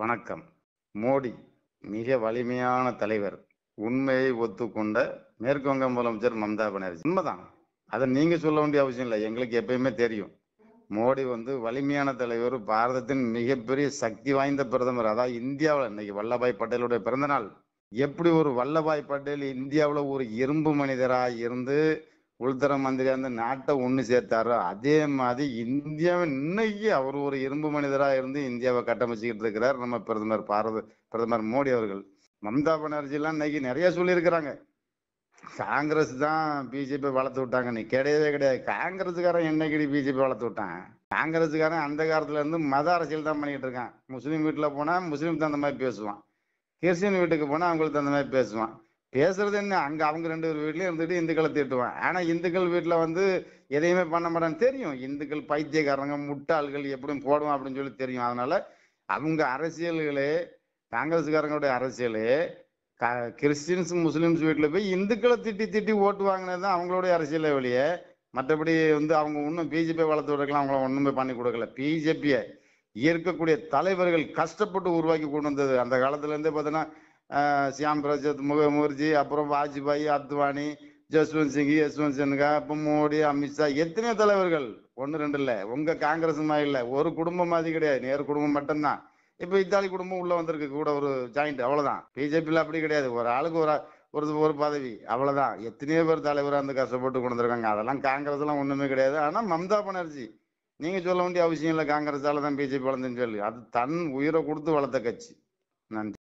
வணக்கம் மோடி மிக வலிமையான தலைவர் உண்மையை ஒத்துக்கொண்ட மேற்குவங்க முதலமைச்சர் மம்தா பானர்ஜி உண்மைதான் அதை நீங்க சொல்ல வேண்டிய அவசியம் இல்லை எங்களுக்கு எப்பயுமே தெரியும் மோடி வந்து வலிமையான தலைவர் பாரதத்தின் மிகப்பெரிய சக்தி வாய்ந்த பிரதமர் அதாவது இந்தியாவில் இன்னைக்கு வல்லபாய் பட்டேலுடைய பிறந்த நாள் எப்படி ஒரு வல்லபாய் பட்டேல் இந்தியாவில் ஒரு இரும்பு மனிதராக இருந்து உள்துறை மந்திரியா இருந்து நாட்டை ஒண்ணு சேர்த்தாரோ அதே மாதிரி இந்தியாவை இன்னைக்கு அவர் ஒரு இரும்பு மனிதரா இருந்து இந்தியாவை கட்டமைச்சுக்கிட்டு இருக்கிறார் நம்ம பிரதமர் பாரத பிரதமர் மோடி அவர்கள் மம்தா பானர்ஜி எல்லாம் இன்னைக்கு நிறைய சொல்லியிருக்கிறாங்க காங்கிரஸ் தான் பிஜேபி வளர்த்து விட்டாங்க நீ கிடையவே கிடையாது காங்கிரஸுக்காரன் என்னைக்கு பிஜேபி வளர்த்து விட்டான் காங்கிரஸுக்காரன் அந்த காலத்துல இருந்து மத அரசியல் தான் பண்ணிட்டு இருக்கான் முஸ்லீம் வீட்டில் போனா முஸ்லீம் தகுந்த மாதிரி பேசுவான் கிறிஸ்டின் வீட்டுக்கு போனா அவங்களுக்கு தகுந்த மாதிரி பேசுவான் பேசுறது என்ன அங்க அவங்க ரெண்டு பேர் வீட்லயும் இருந்துட்டு இந்துக்களை திட்டுவேன் ஆனா இந்துக்கள் வீட்டுல வந்து எதையுமே பண்ண மாட்டேன்னு தெரியும் இந்துக்கள் பைத்தியக்காரங்க முட்டாள்கள் எப்படியும் போடுவோம் அப்படின்னு சொல்லி தெரியும் அதனால அவங்க அரசியல்களே காங்கிரஸ்காரங்களுடைய அரசியலே க கிறிஸ்டின்ஸ் முஸ்லீம்ஸ் வீட்டில் போய் இந்துக்களை திட்டி திட்டி ஓட்டு வாங்கினது தான் அவங்களுடைய அரசியலை வெளியே மற்றபடி வந்து அவங்க ஒன்றும் பிஜேபியை வளர்த்து விடக்கலாம் அவங்கள ஒன்றுமே பண்ணி கொடுக்கல பிஜேபியை இருக்கக்கூடிய தலைவர்கள் கஷ்டப்பட்டு உருவாக்கி கொண்டு வந்தது அந்த காலத்துலேருந்தே பார்த்தோன்னா சியாம் பிரசாத் முகர்ஜி அப்புறம் வாஜ்பாய் அத்வானி ஜஸ்வந்த் சிங் யஸ்வந்த் சின்ஹா இப்போ மோடி அமித்ஷா எத்தனையோ தலைவர்கள் ஒன்று ரெண்டு இல்லை உங்கள் காங்கிரஸ் மாதிரி இல்லை ஒரு குடும்பம் மாதிரி கிடையாது நேர் குடும்பம் மட்டும்தான் இப்போ இத்தாலி குடும்பம் உள்ளே வந்திருக்கு கூட ஒரு ஜாயிண்ட் அவ்வளோதான் பிஜேபியில் அப்படி கிடையாது ஒரு ஆளுக்கு ஒரு ஒரு ஒரு பதவி அவ்வளோதான் எத்தனையோ பேர் தலைவராக இருந்து கஷ்டப்பட்டு கொண்டு அதெல்லாம் காங்கிரஸ்லாம் ஒன்றுமே கிடையாது ஆனால் மம்தா பானர்ஜி நீங்கள் சொல்ல வேண்டிய அவசியம் இல்லை காங்கிரஸால் தான் பிஜேபி வளர்ந்துன்னு சொல்லி அது தன் உயிரை கொடுத்து வளர்த்த கட்சி நன்றி